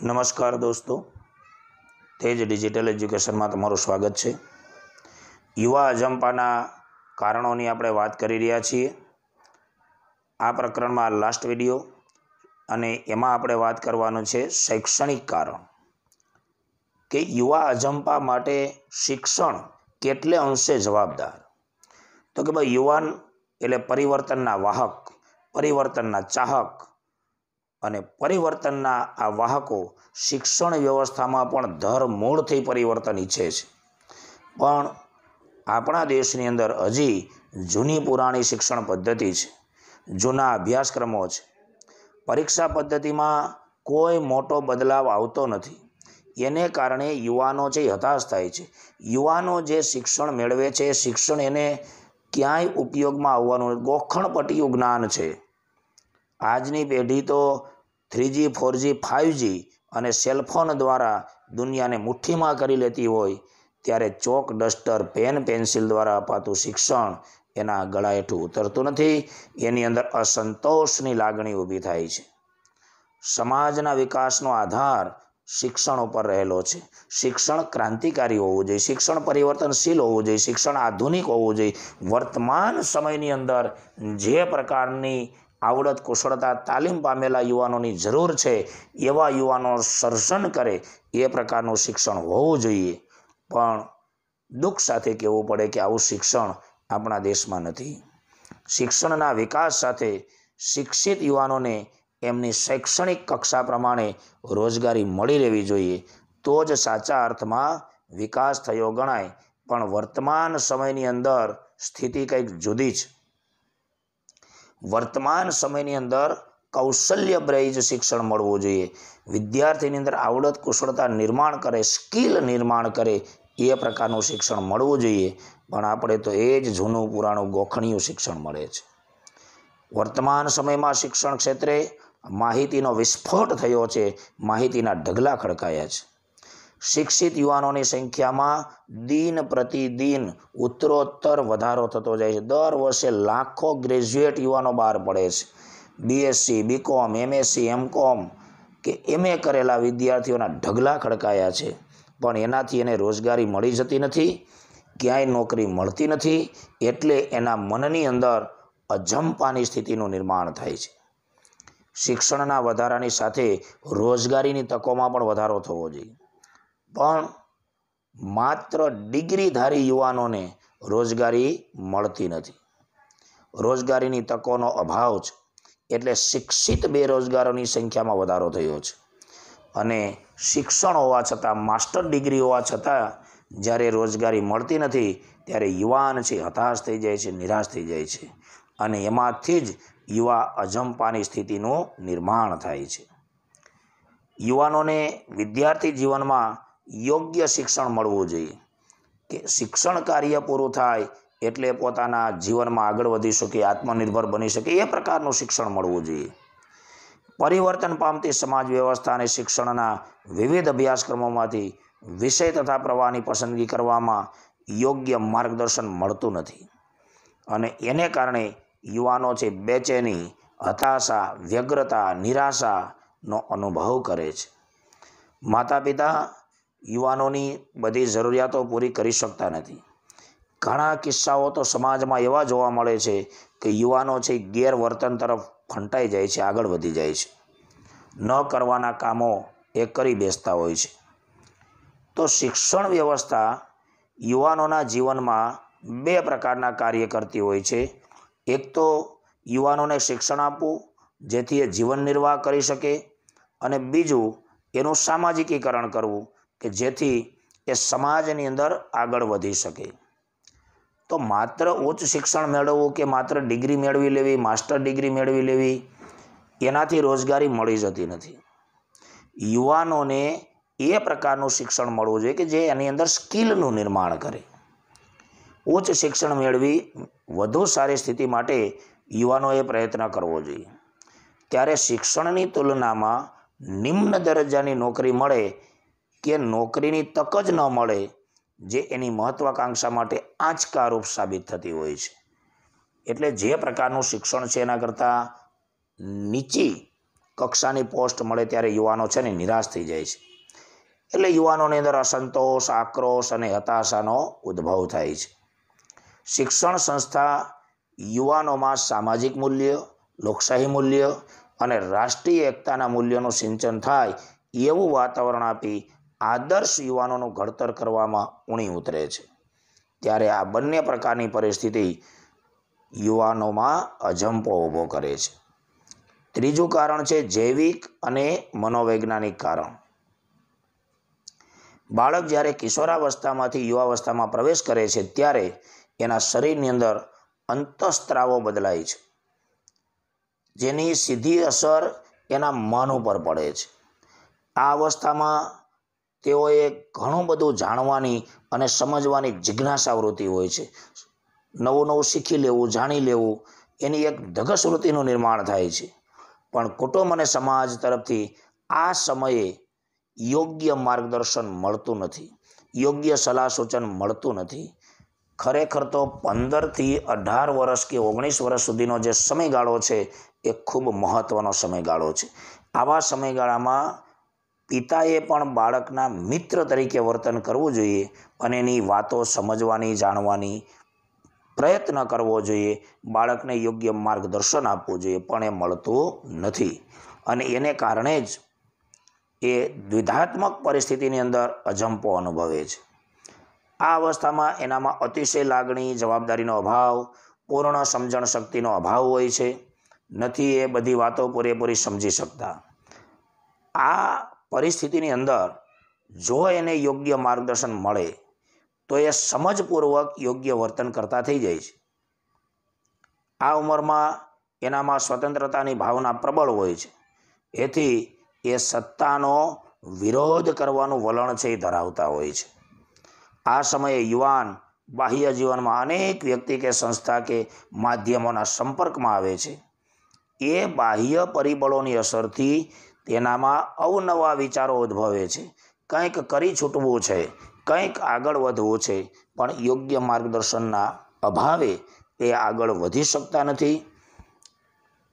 નમસ્કાર દોસ્તો તેજ ડિજિટલ એજ્યુકેશનમાં તમારું સ્વાગત છે યુવા અજંપાના કારણોની આપણે વાત કરી રહ્યા છીએ આ પ્રકરણમાં લાસ્ટ વિડિયો અને એમાં આપણે વાત કરવાનું છે શૈક્ષણિક કારણ કે યુવા અજંપા માટે શિક્ષણ કેટલે અંશે જવાબદાર તો કે ભાઈ યુવાન એટલે પરિવર્તનના વાહક પરિવર્તનના ચાહક અને પરિવર્તનના આ વાહકો શિક્ષણ વ્યવસ્થામાં પણ મૂળથી પરિવર્તન ઈચ્છે છે પણ આપણા દેશની અંદર હજી જૂની પુરાણી શિક્ષણ પદ્ધતિ છે જૂના અભ્યાસક્રમો છે પરીક્ષા પદ્ધતિમાં કોઈ મોટો બદલાવ આવતો નથી એને કારણે યુવાનો છે હતાશ થાય છે યુવાનો જે શિક્ષણ મેળવે છે શિક્ષણ એને ક્યાંય ઉપયોગમાં આવવાનું ગોખણપટિયું જ્ઞાન છે આજની પેઢી તો થ્રીજી ફોરજી ફાઇવજી અને સેલફોન દ્વારા દુનિયાને મુઠ્ઠીમાં કરી લેતી હોય ત્યારે ચોક ડસ્ટર પેન પેન્સિલ દ્વારા અપાતું શિક્ષણ એના ગળા હેઠું ઉતરતું નથી એની અંદર અસંતોષની લાગણી ઊભી થાય છે સમાજના વિકાસનો આધાર શિક્ષણ ઉપર રહેલો છે શિક્ષણ ક્રાંતિકારી હોવું જોઈએ શિક્ષણ પરિવર્તનશીલ હોવું જોઈએ શિક્ષણ આધુનિક હોવું જોઈએ વર્તમાન સમયની અંદર જે પ્રકારની આવડત કુશળતા તાલીમ પામેલા યુવાનોની જરૂર છે એવા યુવાનો સર્જન કરે એ પ્રકારનું શિક્ષણ હોવું જોઈએ પણ દુઃખ સાથે કહેવું પડે કે આવું શિક્ષણ આપણા દેશમાં નથી શિક્ષણના વિકાસ સાથે શિક્ષિત યુવાનોને એમની શૈક્ષણિક કક્ષા પ્રમાણે રોજગારી મળી રહેવી જોઈએ તો જ સાચા અર્થમાં વિકાસ થયો ગણાય પણ વર્તમાન સમયની અંદર સ્થિતિ કંઈક જુદી જ વર્તમાન સમયની અંદર કૌશલ્યબ્રહીજ શિક્ષણ મળવું જોઈએ વિદ્યાર્થીની અંદર આવડત કુશળતા નિર્માણ કરે સ્કિલ નિર્માણ કરે એ પ્રકારનું શિક્ષણ મળવું જોઈએ પણ આપણે તો એ જ જૂનું પુરાણું ગોખણીયું શિક્ષણ મળે છે વર્તમાન સમયમાં શિક્ષણ ક્ષેત્રે માહિતીનો વિસ્ફોટ થયો છે માહિતીના ઢગલા ખડકાયા છે શિક્ષિત યુવાનોની સંખ્યામાં દિન પ્રતિદિન ઉત્તરોત્તર વધારો થતો જાય છે દર વર્ષે લાખો ગ્રેજ્યુએટ યુવાનો બહાર પડે છે બીએસસી બીકોમ એમએસસી એમકોમ કે એમએ કરેલા વિદ્યાર્થીઓના ઢગલા ખડકાયા છે પણ એનાથી એને રોજગારી મળી જતી નથી ક્યાંય નોકરી મળતી નથી એટલે એના મનની અંદર અજંપાની સ્થિતિનું નિર્માણ થાય છે શિક્ષણના વધારાની સાથે રોજગારીની તકોમાં પણ વધારો થવો જોઈએ પણ માત્ર ડિગ્રીધારી યુવાનોને રોજગારી મળતી નથી રોજગારીની તકોનો અભાવ છે એટલે શિક્ષિત બેરોજગારોની સંખ્યામાં વધારો થયો છે અને શિક્ષણ હોવા છતાં માસ્ટર ડિગ્રી હોવા છતાં જ્યારે રોજગારી મળતી નથી ત્યારે યુવાન છે હતાશ થઈ જાય છે નિરાશ થઈ જાય છે અને એમાંથી જ યુવા અજંપાની સ્થિતિનું નિર્માણ થાય છે યુવાનોને વિદ્યાર્થી જીવનમાં યોગ્ય શિક્ષણ મળવું જોઈએ કે શિક્ષણ કાર્ય પૂરું થાય એટલે પોતાના જીવનમાં આગળ વધી શકે આત્મનિર્ભર બની શકે એ પ્રકારનું શિક્ષણ મળવું જોઈએ પરિવર્તન પામતી સમાજ વ્યવસ્થા અને શિક્ષણના વિવિધ અભ્યાસક્રમોમાંથી વિષય તથા પ્રવાહની પસંદગી કરવામાં યોગ્ય માર્ગદર્શન મળતું નથી અને એને કારણે યુવાનો છે બેચેની હતાશા વ્યગ્રતા નિરાશાનો અનુભવ કરે છે માતા પિતા યુવાનોની બધી જરૂરિયાતો પૂરી કરી શકતા નથી ઘણા કિસ્સાઓ તો સમાજમાં એવા જોવા મળે છે કે યુવાનો છે ગેરવર્તન તરફ ફંટાઈ જાય છે આગળ વધી જાય છે ન કરવાના કામો એ કરી બેસતા હોય છે તો શિક્ષણ વ્યવસ્થા યુવાનોના જીવનમાં બે પ્રકારના કાર્ય કરતી હોય છે એક તો યુવાનોને શિક્ષણ આપવું જેથી એ જીવન નિર્વાહ કરી શકે અને બીજું એનું સામાજિકીકરણ કરવું કે જેથી એ સમાજની અંદર આગળ વધી શકે તો માત્ર ઉચ્ચ શિક્ષણ મેળવવું કે માત્ર ડિગ્રી મેળવી લેવી માસ્ટર ડિગ્રી મેળવી લેવી એનાથી રોજગારી મળી જતી નથી યુવાનોને એ પ્રકારનું શિક્ષણ મળવું જોઈએ કે જે એની અંદર સ્કિલનું નિર્માણ કરે ઉચ્ચ શિક્ષણ મેળવી વધુ સારી સ્થિતિ માટે યુવાનોએ પ્રયત્ન કરવો જોઈએ ત્યારે શિક્ષણની તુલનામાં નિમ્ન દરજ્જાની નોકરી મળે કે નોકરીની તક જ ન મળે જે એની મહત્વાકાંક્ષા માટે આંચકારૂપ સાબિત થતી હોય છે એટલે જે પ્રકારનું શિક્ષણ છે એના કરતાં નીચી કક્ષાની પોસ્ટ મળે ત્યારે યુવાનો છે ને નિરાશ થઈ જાય છે એટલે યુવાનોની અંદર અસંતોષ આક્રોશ અને હતાશાનો ઉદ્ભવ થાય છે શિક્ષણ સંસ્થા યુવાનોમાં સામાજિક મૂલ્ય લોકશાહી મૂલ્ય અને રાષ્ટ્રીય એકતાના મૂલ્યોનું સિંચન થાય એવું વાતાવરણ આપી આદર્શ યુવાનોનું ઘડતર કરવામાં ઊણી ઉતરે છે ત્યારે આ બંને પ્રકારની પરિસ્થિતિ યુવાનોમાં અજંપો ઊભો કરે છે ત્રીજું કારણ છે જૈવિક અને મનોવૈજ્ઞાનિક કારણ બાળક જ્યારે કિશોરાવસ્થામાંથી યુવાવસ્થામાં પ્રવેશ કરે છે ત્યારે એના શરીરની અંદર અંતઃસ્ત્રાવો બદલાય છે જેની સીધી અસર એના મન ઉપર પડે છે આ અવસ્થામાં તેઓએ ઘણું બધું જાણવાની અને સમજવાની જિજ્ઞાસા વૃત્તિ હોય છે નવું નવું શીખી લેવું જાણી લેવું એની એક ધગસ વૃત્તિનું નિર્માણ થાય છે પણ કુટુંબ અને સમાજ તરફથી આ સમયે યોગ્ય માર્ગદર્શન મળતું નથી યોગ્ય સલાહ સૂચન મળતું નથી ખરેખર તો પંદરથી અઢાર વર્ષ કે ઓગણીસ વર્ષ સુધીનો જે સમયગાળો છે એ ખૂબ મહત્ત્વનો સમયગાળો છે આવા સમયગાળામાં પિતાએ પણ બાળકના મિત્ર તરીકે વર્તન કરવું જોઈએ અને એની વાતો સમજવાની જાણવાની પ્રયત્ન કરવો જોઈએ બાળકને યોગ્ય માર્ગદર્શન આપવું જોઈએ પણ એ મળતું નથી અને એને કારણે જ એ દ્વિધાત્મક પરિસ્થિતિની અંદર અજંપો અનુભવે છે આ અવસ્થામાં એનામાં અતિશય લાગણી જવાબદારીનો અભાવ પૂર્ણ સમજણ શક્તિનો અભાવ હોય છે નથી એ બધી વાતો પૂરેપૂરી સમજી શકતા આ પરિસ્થિતિની અંદર જો એને યોગ્ય માર્ગદર્શન મળે તો એ સમજપૂર્વક યોગ્ય વર્તન કરતા થઈ જાય છે આ ઉંમરમાં એનામાં સ્વતંત્રતાની ભાવના પ્રબળ હોય છે એથી એ સત્તાનો વિરોધ કરવાનું વલણ છે એ ધરાવતા હોય છે આ સમયે યુવાન બાહ્ય જીવનમાં અનેક વ્યક્તિ કે સંસ્થા કે માધ્યમોના સંપર્કમાં આવે છે એ બાહ્ય પરિબળોની અસરથી તેનામાં અવનવા વિચારો ઉદ્ભવે છે કંઈક કરી છૂટવું છે કંઈક આગળ વધવું છે પણ યોગ્ય માર્ગદર્શનના અભાવે એ આગળ વધી શકતા નથી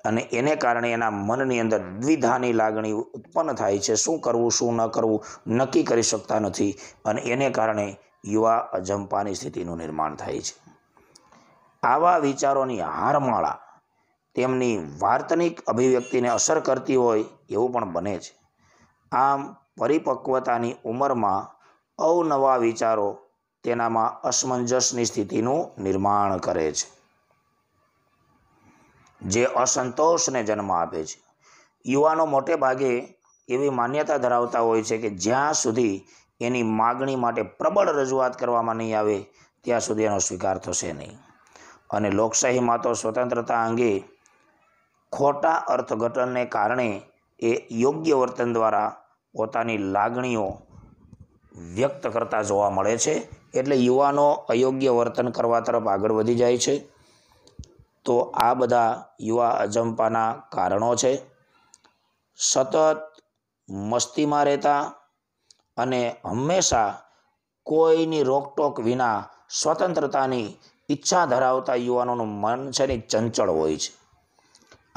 અને એને કારણે એના મનની અંદર દ્વિધાની લાગણી ઉત્પન્ન થાય છે શું કરવું શું ન કરવું નક્કી કરી શકતા નથી અને એને કારણે યુવા અજંપાની સ્થિતિનું નિર્માણ થાય છે આવા વિચારોની હારમાળા તેમની વાર્તનિક અભિવ્યક્તિને અસર કરતી હોય એવું પણ બને છે આમ પરિપક્વતાની ઉંમરમાં અવનવા વિચારો તેનામાં અસમંજસની સ્થિતિનું નિર્માણ કરે છે જે અસંતોષને જન્મ આપે છે યુવાનો મોટે ભાગે એવી માન્યતા ધરાવતા હોય છે કે જ્યાં સુધી એની માગણી માટે પ્રબળ રજૂઆત કરવામાં નહીં આવે ત્યાં સુધી એનો સ્વીકાર થશે નહીં અને લોકશાહીમાં તો સ્વતંત્રતા અંગે ખોટા અર્થઘટનને કારણે એ યોગ્ય વર્તન દ્વારા પોતાની લાગણીઓ વ્યક્ત કરતા જોવા મળે છે એટલે યુવાનો અયોગ્ય વર્તન કરવા તરફ આગળ વધી જાય છે તો આ બધા યુવા અજંપાના કારણો છે સતત મસ્તીમાં રહેતા અને હંમેશા કોઈની રોકટોક વિના સ્વતંત્રતાની ઈચ્છા ધરાવતા યુવાનોનું મન છે ને ચંચળ હોય છે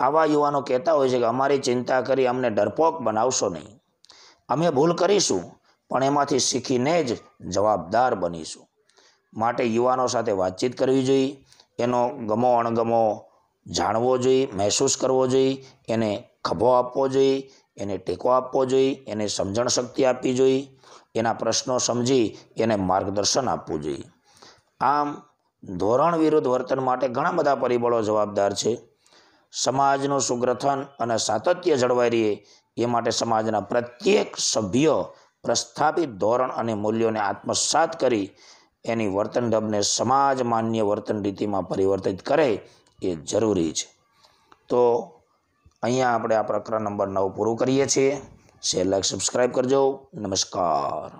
આવા યુવાનો કહેતા હોય છે કે અમારી ચિંતા કરી અમને ડરપોક બનાવશો નહીં અમે ભૂલ કરીશું પણ એમાંથી શીખીને જ જવાબદાર બનીશું માટે યુવાનો સાથે વાતચીત કરવી જોઈએ એનો ગમો અણગમો જાણવો જોઈએ મહેસૂસ કરવો જોઈએ એને ખભો આપવો જોઈએ એને ટેકો આપવો જોઈએ એને સમજણ શક્તિ આપવી જોઈએ એના પ્રશ્નો સમજી એને માર્ગદર્શન આપવું જોઈએ આમ ધોરણ વિરુદ્ધ વર્તન માટે ઘણા બધા પરિબળો જવાબદાર છે સમાજનું સુગ્રથન અને સાતત્ય જળવાઈ રહે એ માટે સમાજના પ્રત્યેક સભ્ય પ્રસ્થાપિત ધોરણ અને મૂલ્યોને આત્મસાત કરી એની વર્તન ઢબને સમાજ માન્ય વર્તન રીતિમાં પરિવર્તિત કરે એ જરૂરી છે તો અહીંયા આપણે આ પ્રકરણ નંબર નવ પૂરું કરીએ છીએ શેર લાઈક સબસ્ક્રાઈબ કરજો નમસ્કાર